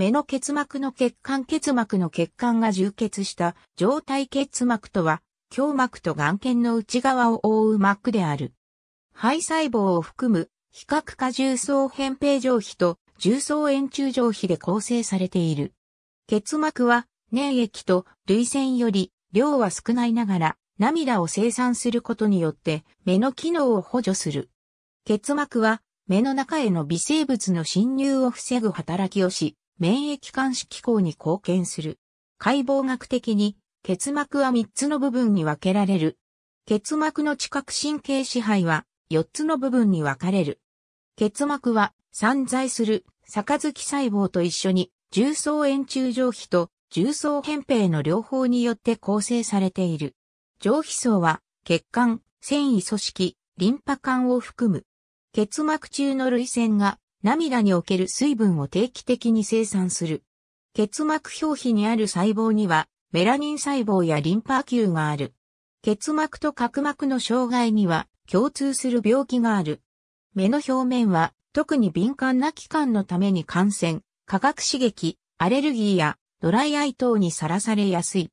目の結膜の血管結膜の血管が充血した状態結膜とは、胸膜と眼圏の内側を覆う膜である。肺細胞を含む、比較化重層扁平上皮と重層円柱上皮で構成されている。結膜は、粘液と涙腺より量は少ないながら、涙を生産することによって目の機能を補助する。結膜は目の中への微生物の侵入を防ぐ働きをし、免疫監視機構に貢献する。解剖学的に、結膜は3つの部分に分けられる。結膜の知覚神経支配は4つの部分に分かれる。結膜は散在する杯細胞と一緒に重層円柱上皮と重層扁平の両方によって構成されている。上皮層は血管、繊維組織、リンパ管を含む。結膜中の類線が涙における水分を定期的に生産する。結膜表皮にある細胞には、メラニン細胞やリンパ球がある。結膜と角膜の障害には共通する病気がある。目の表面は特に敏感な器官のために感染、化学刺激、アレルギーやドライアイ等にさらされやすい。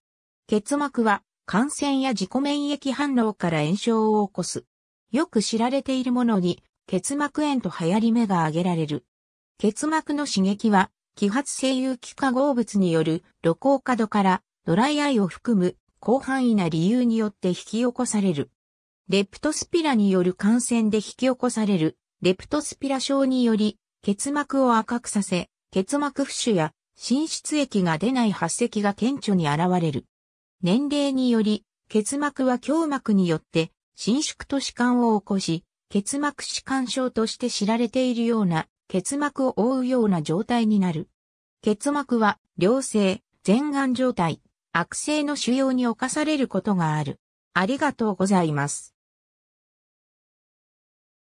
結膜は感染や自己免疫反応から炎症を起こす。よく知られているものに結膜炎と流行り目が挙げられる。結膜の刺激は、揮発性有機化合物による露光角からドライアイを含む広範囲な理由によって引き起こされる。レプトスピラによる感染で引き起こされるレプトスピラ症により結膜を赤くさせ、結膜浮腫や浸出液が出ない発石が顕著に現れる。年齢により結膜は胸膜によって伸縮と弛緩を起こし、結膜弛緩症として知られているような、結膜を覆うような状態になる。結膜は、良性、全眼状態、悪性の腫瘍に侵されることがある。ありがとうございます。